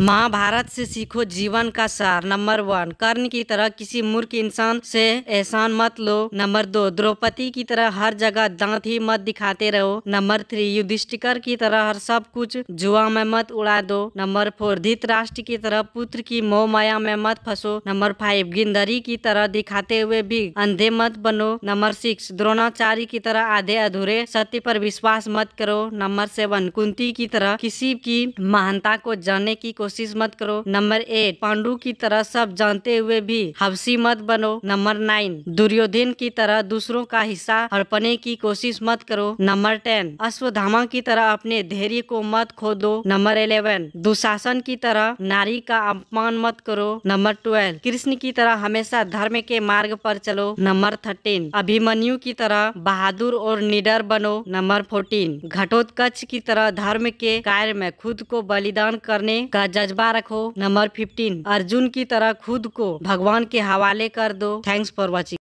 महाभारत से सीखो जीवन का सार नंबर वन कर्ण की तरह किसी मूर्ख इंसान से एहसान मत लो नंबर दो द्रौपदी की तरह हर जगह दांत ही मत दिखाते रहो नंबर थ्री युधिष्ठिकर की तरह हर सब कुछ जुआ में मत उड़ा दो नंबर फोर धित राष्ट्र की तरह पुत्र की मोह माया में मत फंसो नंबर फाइव गिंदरी की तरह दिखाते हुए भी अंधे मत बनो नंबर सिक्स द्रोणाचार्य की तरह आधे अधूरे सत्य पर विश्वास मत करो नंबर सेवन कुंती की तरह किसी की महानता को जानने की कोशिश मत करो नंबर एट पांडु की तरह सब जानते हुए भी हबसी मत बनो नंबर नाइन दुर्योधन की तरह दूसरों का हिस्सा हड़पने की कोशिश मत करो नंबर टेन अश्वधामा की तरह अपने धैर्य को मत खो दो नंबर इलेवन दुशासन की तरह नारी का अपमान मत करो नंबर ट्वेल्व कृष्ण की तरह हमेशा धर्म के मार्ग पर चलो नंबर थर्टीन अभिमन्यु की तरह बहादुर और निडर बनो नंबर फोर्टीन घटोत्कच की तरह धर्म के कार्य में खुद को बलिदान करने का जज्बा रखो नंबर फिफ्टीन अर्जुन की तरह खुद को भगवान के हवाले कर दो थैंक्स फॉर वॉचिंग